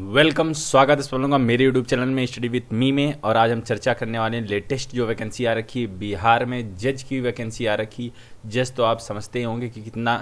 welcome स्वागत इस का मेरे यूट्यूब चैनल में स्टडी विथ मी में और आज हम चर्चा करने वाले हैं लेटेस्ट जो वैकेंसी आ रखी है बिहार में जज की वैकेंसी आ रखी जज तो आप समझते ही होंगे कि कितना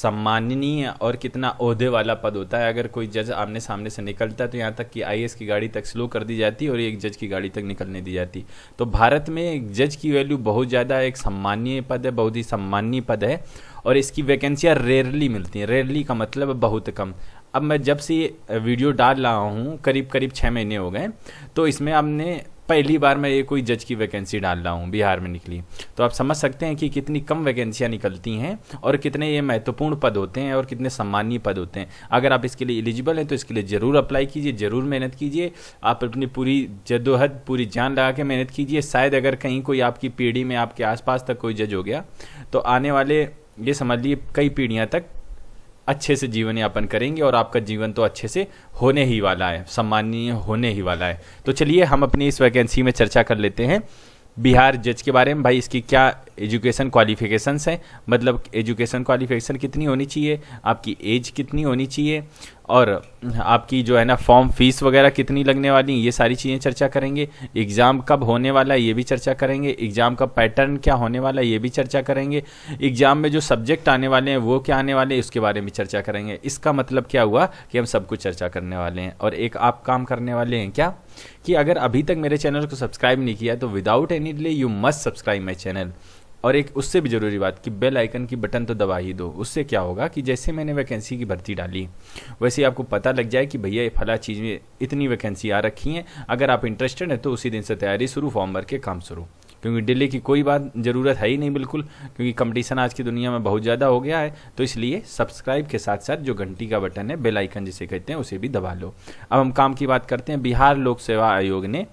सम्माननीय और कितना ओहदे वाला पद होता है अगर कोई जज आमने सामने से निकलता है तो यहाँ तक कि आई की गाड़ी तक स्लो कर दी जाती और एक जज की गाड़ी तक निकलने दी जाती तो भारत में एक जज की वैल्यू बहुत ज़्यादा एक सम्माननीय पद है बहुत ही सम्माननीय पद है और इसकी वैकेंसियाँ रेयरली मिलती हैं रेयरली का मतलब बहुत कम अब मैं जब से वीडियो डाल रहा हूँ करीब करीब छः महीने हो गए तो इसमें आपने पहली बार मैं ये कोई जज की वैकेंसी डाल रहा हूँ बिहार में निकली तो आप समझ सकते हैं कि कितनी कम वैकेंसियाँ निकलती हैं और कितने ये महत्वपूर्ण पद होते हैं और कितने सम्मानीय पद होते हैं अगर आप इसके लिए एलिजिबल हैं तो इसके लिए ज़रूर अप्लाई कीजिए ज़रूर मेहनत कीजिए आप अपनी पूरी जद्दोहद पूरी जान लगा के मेहनत कीजिए शायद अगर कहीं कोई आपकी पीढ़ी में आपके आसपास तक कोई जज हो गया तो आने वाले ये समझ लिए कई पीढ़ियाँ तक अच्छे से जीवन यापन करेंगे और आपका जीवन तो अच्छे से होने ही वाला है सम्मानीय होने ही वाला है तो चलिए हम अपनी इस वैकेंसी में चर्चा कर लेते हैं बिहार जज के बारे में भाई इसकी क्या एजुकेशन क्वालिफिकेशंस हैं मतलब एजुकेशन क्वालिफिकेशन कितनी होनी चाहिए आपकी एज कितनी होनी चाहिए और आपकी जो है ना फॉर्म फीस वगैरह कितनी लगने वाली ये सारी चीज़ें चर्चा करेंगे एग्ज़ाम कब होने वाला है ये भी चर्चा करेंगे एग्ज़ाम का पैटर्न क्या होने वाला है ये भी चर्चा करेंगे एग्ज़ाम में जो सब्जेक्ट आने वाले हैं वो क्या आने वाले हैं उसके बारे में चर्चा करेंगे इसका मतलब क्या हुआ कि हम सब कुछ चर्चा करने वाले हैं और एक आप काम करने वाले हैं क्या कि अगर अभी तक मेरे चैनल को सब्सक्राइब नहीं किया तो without any delay you must subscribe my channel और एक उससे भी ज़रूरी बात कि बेल आइकन की बटन तो दबा ही दो उससे क्या होगा कि जैसे मैंने वैकेंसी की भर्ती डाली वैसे ही आपको पता लग जाए कि भैया ये फला चीज़ में इतनी वैकेंसी आ रखी हैं अगर आप इंटरेस्टेड हैं तो उसी दिन से तैयारी शुरू फॉर्म भर के काम शुरू क्योंकि डिले की कोई बात ज़रूरत है ही नहीं बिल्कुल क्योंकि कंपटीशन आज की दुनिया में बहुत ज़्यादा हो गया है तो इसलिए सब्सक्राइब के साथ साथ जो घंटी का बटन है बेल आइकन जिसे कहते हैं उसे भी दबा लो अब हम काम की बात करते हैं बिहार लोक सेवा आयोग ने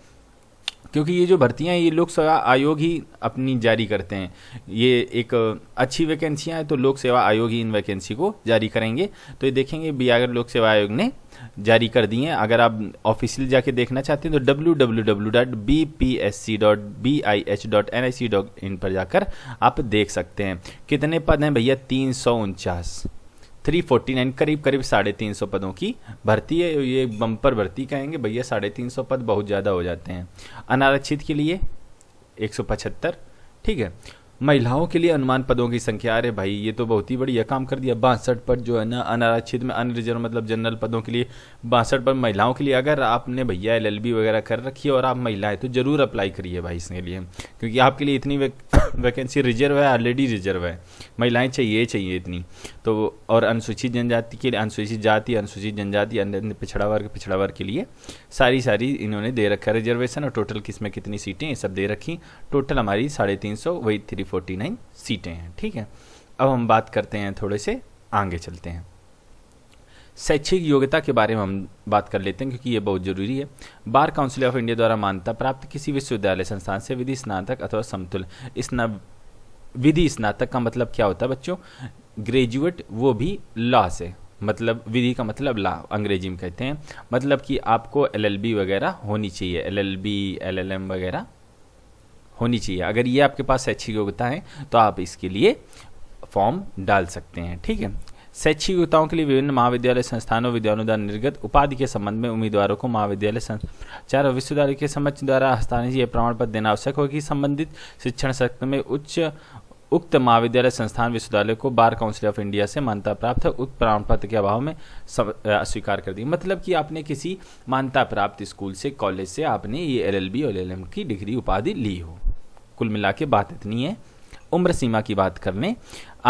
क्योंकि ये जो हैं ये लोक सेवा आयोग ही अपनी जारी करते हैं ये एक अच्छी वैकेंसियां हैं तो लोक सेवा आयोग ही इन वैकेंसी को जारी करेंगे तो ये देखेंगे बियागर लोक सेवा आयोग ने जारी कर दी हैं अगर आप ऑफिशियल जाके देखना चाहते हैं तो www.bpsc.bih.nic.in पर जाकर आप देख सकते हैं कितने पद हैं भैया तीन सौ उनचास 349 करीब करीब साढ़े तीन सौ पदों की भर्ती है ये बम्पर भर्ती कहेंगे भैया साढ़े तीन सौ पद बहुत ज़्यादा हो जाते हैं अनारक्षित के लिए एक सौ पचहत्तर ठीक है महिलाओं के लिए अनुमान पदों की संख्या अरे भाई ये तो बहुत ही बढ़िया काम कर दिया बासठ पद जो है ना अनारक्षित में अनरिजर्व मतलब जनरल पदों के लिए बासठ पद महिलाओं के लिए अगर आपने भैया एल वगैरह कर रखी है और आप महिला है तो ज़रूर अप्लाई करिए भाई इसके लिए क्योंकि आपके लिए इतनी वैकेंसी रिजर्व है ऑलरेडी रिजर्व है महिलाएँ चाहिए चाहिए इतनी तो और अनुसूचित जनजाति के लिए अनुसूचित जाति अनुसूचित जनजाति अन्य पिछड़ा वर्ग पिछड़ा वर्ग के लिए सारी सारी इन्होंने दे रखा है रिजर्वेशन और टोटल किस में कितनी सीटें ये सब दे रखी टोटल हमारी साढ़े तीन सौ वही थ्री 49 सीटें हैं ठीक है अब हम बात करते हैं थोड़े से आगे चलते हैं शैक्षिक योग्यता के बारे में हम बात कर लेते हैं क्योंकि ये बहुत जरूरी है बार काउंसिल ऑफ इंडिया द्वारा मान्यता प्राप्त किसी विश्वविद्यालय संस्थान से विधि स्नातक अथवा समतुल स्ना विधि स्नातक का मतलब क्या होता है बच्चों ग्रेजुएट वो भी लॉ से मतलब विधि का मतलब लॉ अंग्रेजी में कहते हैं मतलब कि आपको एलएलबी वगैरह होनी चाहिए एलएलबी एलएलएम वगैरह होनी चाहिए अगर ये आपके पास शैक्षिक योग्यता है तो आप इसके लिए फॉर्म डाल सकते हैं ठीक है शैक्षिक योग्यताओं के लिए विभिन्न महाविद्यालय संस्थानों विद्यानुदान निर्गत उपाधि के संबंध में उम्मीदवारों को महाविद्यालय चार और विश्वविद्यालय के समक्ष द्वारा हस्तानी यह प्रमाण पत्र देना आवश्यक हो कि संबंधित शिक्षण सत्र में उच्च उक्त महाविद्यालय संस्थान विश्वविद्यालय को बार काउंसिल ऑफ इंडिया से मान्यता प्राप्त है उक्त प्रमाण पत्र के अभाव में अस्वीकार कर दी मतलब कि आपने किसी मान्यता प्राप्त स्कूल से कॉलेज से आपने ये बी और एम की डिग्री उपाधि ली हो कुल मिला के बात इतनी है उम्र सीमा की बात कर लें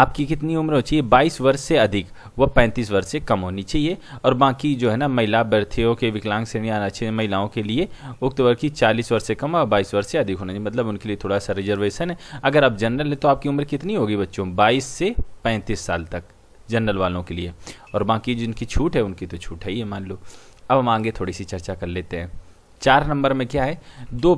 आपकी कितनी उम्र होनी चाहिए बाईस वर्ष से अधिक व पैंतीस वर्ष से कम होनी चाहिए और बाकी जो है ना महिला अभ्यर्थियों के विकलांग श्रेणी आना चाहिए महिलाओं के लिए उक्त वर्ग की चालीस वर्ष से कम और बाईस वर्ष से अधिक होना चाहिए मतलब उनके लिए थोड़ा सा रिजर्वेशन है अगर आप जनरल हैं तो आपकी उम्र कितनी होगी बच्चों बाईस से पैंतीस साल तक जनरल वालों के लिए और बाकी जिनकी छूट है उनकी तो छूट है ही मान लो अब हम आगे थोड़ी सी चर्चा कर लेते हैं चार नंबर में क्या है दो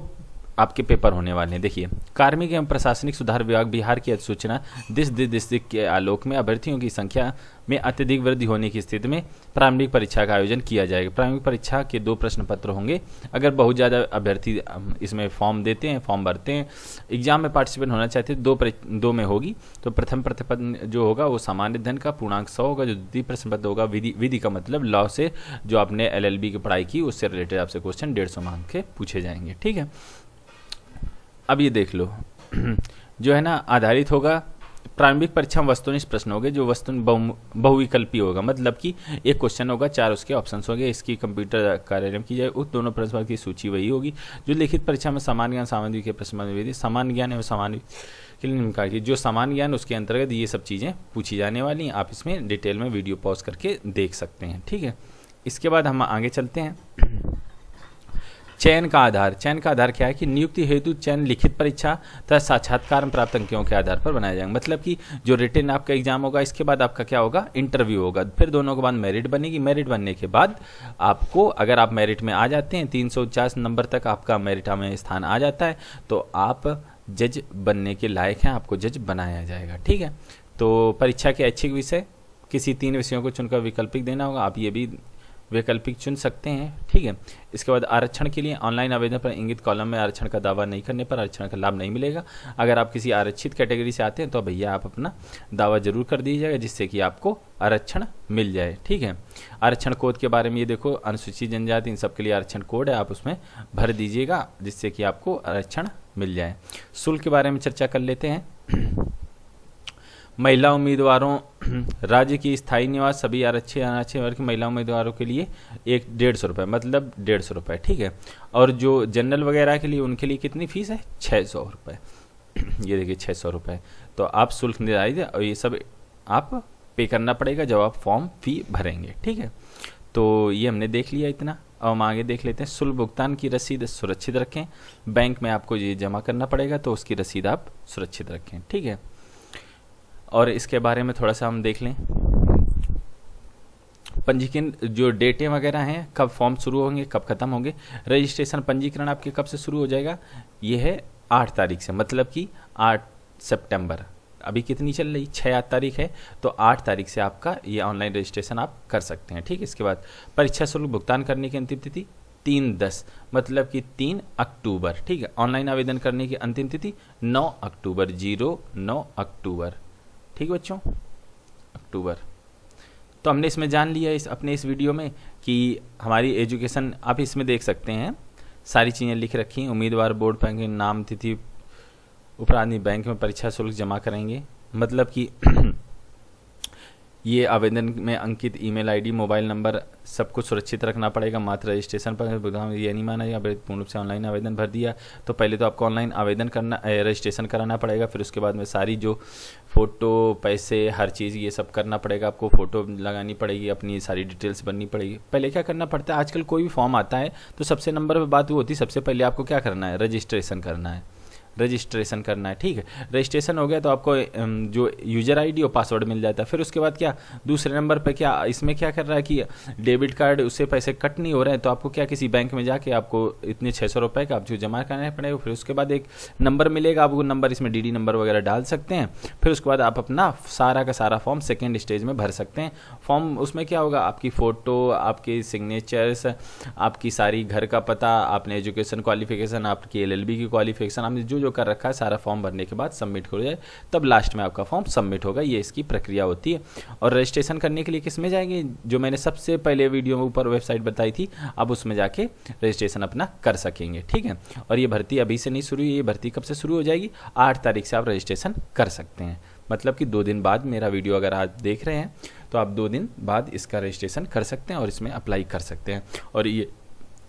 आपके पेपर होने वाले हैं देखिए कार्मिक एवं प्रशासनिक सुधार विभाग बिहार की अधिसूचना दिस डिस्ट्रिक्ट के आलोक में अभ्यर्थियों की संख्या में अत्यधिक वृद्धि होने की स्थिति में प्रारंभिक परीक्षा का आयोजन किया जाएगा प्रारंभिक परीक्षा के दो प्रश्न पत्र होंगे अगर बहुत ज़्यादा अभ्यर्थी इसमें फॉर्म देते हैं फॉर्म भरते हैं एग्जाम में पार्टिसिपेट होना चाहते हैं दो दो में होगी तो प्रथम प्रतिपत्र जो होगा वो सामान्य धन का पूर्णांक सौ होगा जो द्वितीय प्रश्न पत्र होगा विधि विधि का मतलब लॉ से जो आपने एल की पढ़ाई की उससे रिलेटेड आपसे क्वेश्चन डेढ़ सौ मार्क के पूछे जाएंगे ठीक है अब ये देख लो जो है ना आधारित होगा प्रारंभिक परीक्षा में वस्तुनिष्ठ प्रश्न होंगे जो वस्तु बहुविकल्पी होगा मतलब कि एक क्वेश्चन होगा चार उसके ऑप्शन होंगे इसकी कंप्यूटर कार्यालय की जाए उस दोनों प्रश्न की सूची वही होगी जो लिखित परीक्षा में सामान्य ज्ञान सामान्य के प्रश्न सामान्य ज्ञान एवं सामान्य के लिए निम्न कार्य जो सामान्य ज्ञान उसके अंतर्गत ये सब चीज़ें पूछी जाने वाली हैं आप इसमें डिटेल में वीडियो पॉज करके देख सकते हैं ठीक है इसके बाद हम आगे चलते हैं चयन का आधार चयन का आधार क्या है कि नियुक्ति हेतु चयन लिखित परीक्षा तथा साक्षात्कार प्राप्त अंकियों के आधार पर बनाया जाएगा मतलब कि जो रिटर्न आपका एग्जाम होगा इसके बाद आपका क्या होगा इंटरव्यू होगा फिर दोनों के बाद मेरिट बनेगी मेरिट बनने के बाद आपको अगर आप मेरिट में आ जाते हैं तीन नंबर तक आपका मेरिट में स्थान आ जाता है तो आप जज बनने के लायक हैं आपको जज बनाया जाएगा ठीक है तो परीक्षा के ऐच्छिक विषय किसी तीन विषयों को चुनकर वैकल्पिक देना होगा आप ये भी वैकल्पिक चुन सकते हैं ठीक है इसके बाद आरक्षण के लिए ऑनलाइन आवेदन पर इंगित कॉलम में आरक्षण का दावा नहीं करने पर आरक्षण का लाभ नहीं मिलेगा अगर आप किसी आरक्षित कैटेगरी से आते हैं तो भैया आप अपना दावा जरूर कर दीजिएगा जिससे कि आपको आरक्षण मिल जाए ठीक है आरक्षण कोड के बारे में ये देखो अनुसूचित जनजाति इन सब के लिए आरक्षण कोड है आप उसमें भर दीजिएगा जिससे कि आपको आरक्षण मिल जाए शुल्क के बारे में चर्चा कर लेते हैं महिला उम्मीदवारों राज्य की स्थायी निवास सभी आरक्षी अनारक्षी वर्ग की महिला उम्मीदवारों के लिए एक डेढ़ सौ रुपये मतलब डेढ़ सौ रुपये ठीक है और जो जनरल वगैरह के लिए उनके लिए कितनी फीस है छः सौ रुपये ये देखिए छः सौ रुपये तो आप शुल्क निर्धारित है और ये सब आप पे करना पड़ेगा जब आप फॉर्म फी भरेंगे ठीक है तो ये हमने देख लिया इतना अब हम आगे देख लेते हैं शुल्क भुगतान की रसीद सुरक्षित रखें बैंक में आपको ये जमा करना पड़ेगा तो उसकी रसीद आप सुरक्षित रखें ठीक है और इसके बारे में थोड़ा सा हम देख लें पंजीकरण जो डेटें वगैरह हैं कब फॉर्म शुरू होंगे कब ख़त्म होंगे रजिस्ट्रेशन पंजीकरण आपके कब से शुरू हो जाएगा ये है आठ तारीख से मतलब कि आठ सितंबर अभी कितनी चल रही छः आठ तारीख है तो आठ तारीख से आपका ये ऑनलाइन रजिस्ट्रेशन आप कर सकते हैं ठीक है इसके बाद परीक्षा शुल्क भुगतान करने की अंतिम तिथि तीन दस मतलब कि तीन अक्टूबर ठीक है ऑनलाइन आवेदन करने की अंतिम तिथि नौ अक्टूबर जीरो नौ अक्टूबर ठीक है बच्चों अक्टूबर तो हमने इसमें जान लिया इस अपने इस वीडियो में कि हमारी एजुकेशन आप इसमें देख सकते हैं सारी चीज़ें लिख रखी उम्मीदवार बोर्ड बैंक नाम तिथि उपराधि बैंक में परीक्षा शुल्क जमा करेंगे मतलब कि ये आवेदन में अंकित ईमेल आईडी मोबाइल नंबर सब कुछ सुरक्षित रखना पड़ेगा मात्र रजिस्ट्रेशन पर भुगतान ये नहीं माना आवेदन पूर्ण रूप से ऑनलाइन आवेदन भर दिया तो पहले तो आपको ऑनलाइन आवेदन करना रजिस्ट्रेशन कराना पड़ेगा फिर उसके बाद में सारी जो फ़ोटो पैसे हर चीज़ ये सब करना पड़ेगा आपको फ़ोटो लगानी पड़ेगी अपनी सारी डिटेल्स बननी पड़ेगी पहले क्या करना पड़ता है आजकल कोई भी फॉर्म आता है तो सबसे नंबर पर बात वो होती है सबसे पहले आपको क्या करना है रजिस्ट्रेशन करना है रजिस्ट्रेशन करना है ठीक है रजिस्ट्रेशन हो गया तो आपको जो यूजर आईडी और पासवर्ड मिल जाता है फिर उसके बाद क्या दूसरे नंबर पर क्या इसमें क्या कर रहा है कि डेबिट कार्ड उससे पैसे कट नहीं हो रहे हैं तो आपको क्या किसी बैंक में जाके आपको इतने छः सौ रुपये का आपको जमा करना पड़ेगा फिर उसके बाद एक नंबर मिलेगा आप वो नंबर इसमें डी नंबर वगैरह डाल सकते हैं फिर उसके बाद आप अपना सारा का सारा फॉर्म सेकेंड स्टेज में भर सकते हैं फॉर्म उसमें क्या होगा आपकी फ़ोटो आपके सिग्नेचर्स आपकी सारी घर का पता आपने एजुकेशन क्वालिफिकेशन आपकी एल की क्वालिफिकेशन आपने जो जो कर रखा है सारा फॉर्म भरने के बाद सबमिट हो जाए तब लास्ट में आपका फॉर्म सबमिट होगा ये इसकी प्रक्रिया होती है और रजिस्ट्रेशन करने के लिए किस में जाएंगे जो मैंने सबसे पहले वीडियो में ऊपर वेबसाइट बताई थी आप उसमें जाके रजिस्ट्रेशन अपना कर सकेंगे ठीक है और ये भर्ती अभी से नहीं शुरू हुई ये भर्ती कब से शुरू हो जाएगी आठ तारीख से आप रजिस्ट्रेशन कर सकते हैं मतलब कि दो दिन बाद मेरा वीडियो अगर आप देख रहे हैं तो आप दो दिन बाद इसका रजिस्ट्रेशन कर सकते हैं और इसमें अप्लाई कर सकते हैं और ये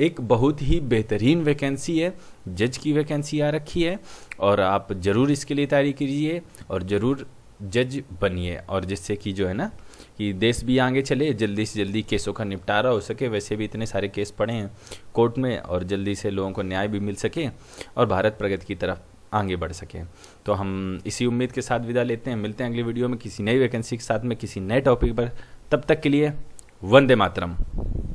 एक बहुत ही बेहतरीन वैकेंसी है जज की वैकेंसी आ रखी है और आप ज़रूर इसके लिए तैयारी कीजिए और ज़रूर जज बनिए और जिससे कि जो है ना कि देश भी आगे चले जल्दी से जल्दी केसों का निपटारा हो सके वैसे भी इतने सारे केस पड़े हैं कोर्ट में और जल्दी से लोगों को न्याय भी मिल सके और भारत प्रगति की तरफ आगे बढ़ सके तो हम इसी उम्मीद के साथ विदा लेते हैं मिलते हैं अगली वीडियो में किसी नई वैकेंसी के साथ में किसी नए टॉपिक पर तब तक के लिए वंदे मातरम